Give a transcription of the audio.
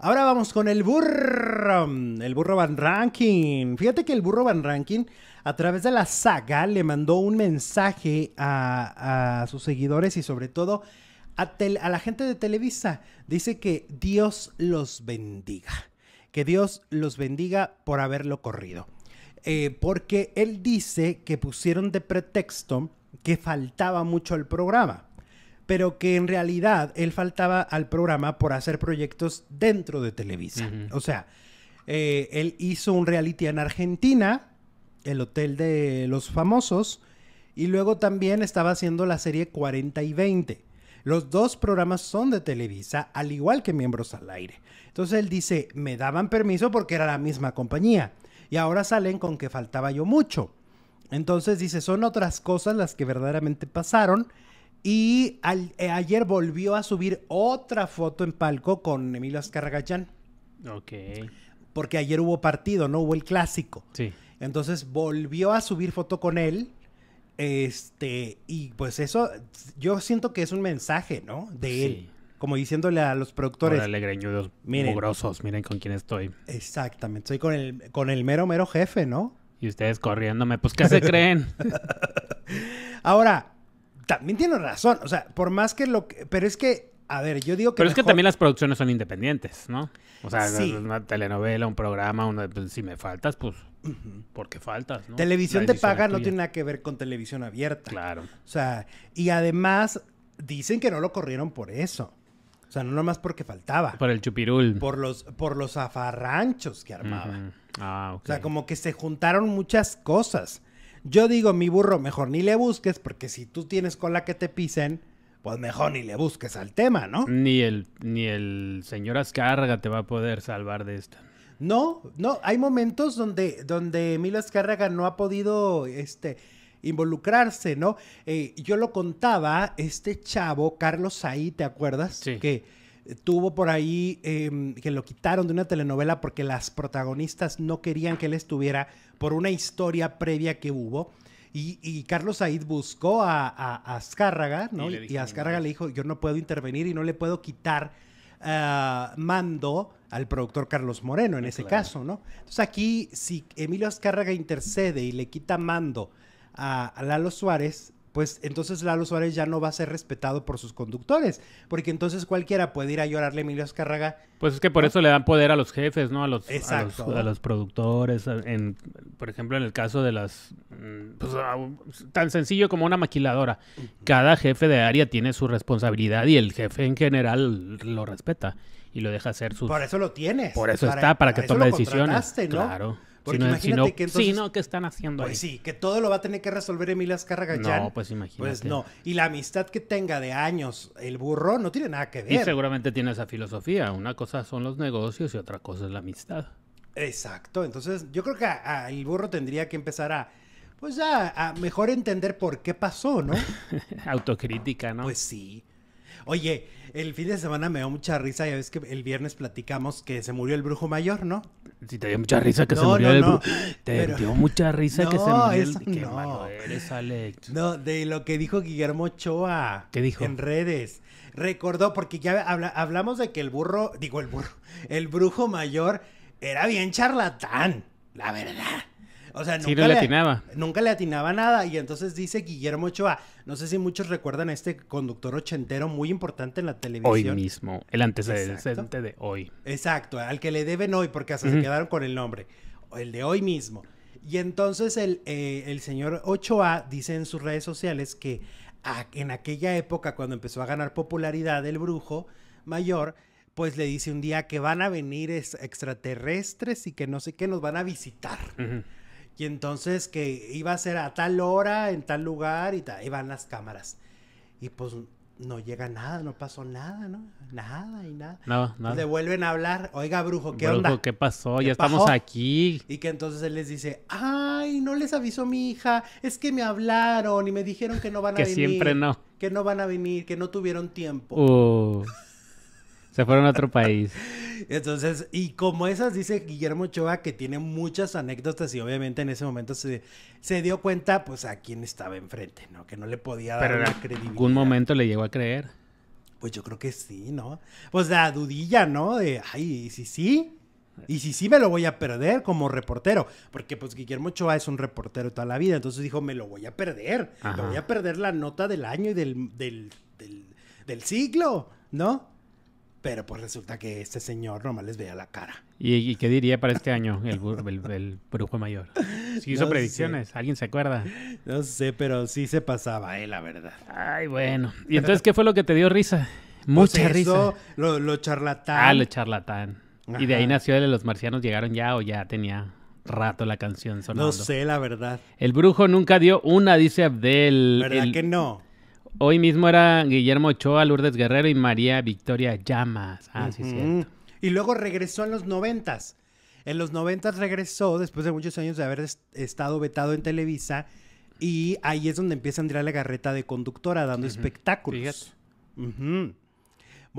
Ahora vamos con el burro, el burro Van Ranking. Fíjate que el burro Van Ranking a través de la saga le mandó un mensaje a, sus seguidores y sobre todo a, la gente de Televisa. Dice que Dios los bendiga, que Dios los bendiga por haberlo corrido. Eh, porque él dice que pusieron de pretexto que faltaba mucho el programa pero que en realidad él faltaba al programa por hacer proyectos dentro de Televisa. O sea, eh, él hizo un reality en Argentina, el Hotel de los Famosos, y luego también estaba haciendo la serie 40 y 20. Los dos programas son de Televisa, al igual que Miembros al Aire. Entonces él dice, me daban permiso porque era la misma compañía. Y ahora salen con que faltaba yo mucho. Entonces dice, son otras cosas las que verdaderamente pasaron y eh, ayer volvió a subir otra foto en palco con Emilio Azcarragachán. Ok. Porque ayer hubo partido, ¿no? Hubo el clásico. Sí. Entonces volvió a subir foto con él. Este, y pues eso, yo siento que es un mensaje, ¿no? De él. Como diciéndole a los productores. Órale, miren, mugrosos, miren con quién estoy. Exactamente, estoy con el, con el mero, mero jefe, ¿no? Y ustedes corriéndome, pues, ¿qué se creen? Ahora, también tiene razón, o sea, por más que lo... Que, pero es que, a ver, yo digo que... Pero es que también las producciones son independientes, ¿no? O sea, una telenovela, un programa, pues, si me faltas, pues... Porque faltas, ¿no? Televisión de paga no tiene nada que ver con televisión abierta. Claro. O sea, y además dicen que no lo corrieron por eso. O sea, no nomás porque faltaba. Por el chupirul. Por los, por los afarranchos que armaban. Ah, ok. O sea, como que se juntaron muchas cosas. Yo digo, mi burro, mejor ni le busques, porque si tú tienes cola que te pisen, pues mejor ni le busques al tema, ¿no? Ni el, ni el señor Azcárraga te va a poder salvar de esto. No, no, hay momentos donde, donde Emilio Azcárraga no ha podido este, involucrarse, ¿no? Eh, yo lo contaba, este chavo, Carlos Saí, ¿te acuerdas? Sí. Que tuvo por ahí em, que lo quitaron de una telenovela porque las protagonistas no querían que él estuviera por una historia previa que hubo. Y, Carlos Said buscó a, a, Azcárraga, ¿no? Y, Azcárraga le dijo, yo no puedo intervenir y no le puedo quitar ah, mando al productor Carlos Moreno en ah, ese caso, ¿no? Entonces aquí, si Emilio Azcárraga intercede y le quita mando a, a Lalo Suárez, pues entonces Lalo Suárez ya no va a ser respetado por sus conductores, porque entonces cualquiera puede ir a llorarle a Emilio Azcárraga. Pues es que por eso le dan poder a los jefes, ¿no? A los, a los, productores, en, por ejemplo, en el caso de las... Mm, pues, ah, tan sencillo como una maquiladora. Cada jefe de área tiene su responsabilidad y el jefe en general lo respeta y lo deja hacer su... Por eso lo tienes. Por eso está, para, que tome decisiones. Claro. Porque imagínate que entonces... Sí, no, están haciendo pues, sí, que todo lo va a tener que resolver Emilia Azcárraga No, pues imagínate. Pues no. Y la amistad que tenga de años el burro no tiene nada que ver. Y seguramente tiene esa filosofía. Una cosa son los negocios y otra cosa es la amistad. Exacto. Entonces, yo creo que el burro tendría que empezar a pues ya a mejor entender por qué pasó, ¿no? Autocrítica, ¿no? Pues sí. Oye, el fin de semana me dio mucha risa. Ya ves que el viernes platicamos que se murió el brujo mayor, ¿no? Sí, te dio mucha risa que se murió el brujo. te dio mucha risa que se murió el... Qué eres, Alex. No, de lo que dijo Guillermo Ochoa. ¿Qué dijo? En redes. Recordó, porque ya hablamos de que el burro, digo el burro, el brujo mayor era bien charlatán, la verdad. O sea, nunca, no le, atinaba. nunca le atinaba nada. Y entonces dice Guillermo Ochoa, no sé si muchos recuerdan a este conductor ochentero muy importante en la televisión. Hoy mismo, el antecedente de hoy. Exacto, al que le deben hoy, porque hasta se quedaron con el nombre. El de hoy mismo. Y entonces el, eh, el señor Ochoa dice en sus redes sociales que en aquella época, cuando empezó a ganar popularidad el brujo mayor, pues le dice un día que van a venir extraterrestres y que no sé qué, nos van a visitar. Y entonces que iba a ser a tal hora, en tal lugar, y iban van las cámaras. Y pues no llega nada, no pasó nada, ¿no? Nada y nada. No, pues nada. Le vuelven a hablar, oiga, brujo, ¿qué brujo, ¿qué pasó? ya estamos aquí. Y que entonces él les dice, ay, no les avisó mi hija, es que me hablaron y me dijeron que no van a venir. Que siempre no. Que no van a venir, que no tuvieron tiempo. Uh. se fueron a otro país. Entonces, y como esas, dice Guillermo Ochoa que tiene muchas anécdotas y obviamente en ese momento se, se dio cuenta, pues, a quién estaba enfrente, ¿no? Que no le podía dar credibilidad. en algún momento le llegó a creer. Pues yo creo que sí, ¿no? Pues la dudilla, ¿no? De, ay, ¿y si sí? ¿Y si sí me lo voy a perder como reportero? Porque pues Guillermo Ochoa es un reportero toda la vida, entonces dijo, me lo voy a perder. Me voy a perder la nota del año y del, del, del, del siglo, ¿no? Pero pues resulta que este señor nomás les veía la cara. ¿Y, qué diría para este año el, brujo mayor? Si hizo predicciones, ¿alguien se acuerda? No sé, pero sí se pasaba, eh, la verdad. Ay, bueno. ¿Y entonces qué fue lo que te dio risa? Pues Mucha pues risa. Lo, charlatán. Ah, lo charlatán. Y de ahí nació el de los marcianos llegaron ya o ya tenía rato la canción sonando. No sé, la verdad. El brujo nunca dio una, dice Abdel. ¿Verdad que no? Hoy mismo era Guillermo Ochoa, Lourdes Guerrero y María Victoria Llamas. Ah, sí, cierto. Y luego regresó en los noventas. En los noventas regresó después de muchos años de haber estado vetado en Televisa. Y ahí es donde empieza la garreta de conductora, dando espectáculos. Fíjate.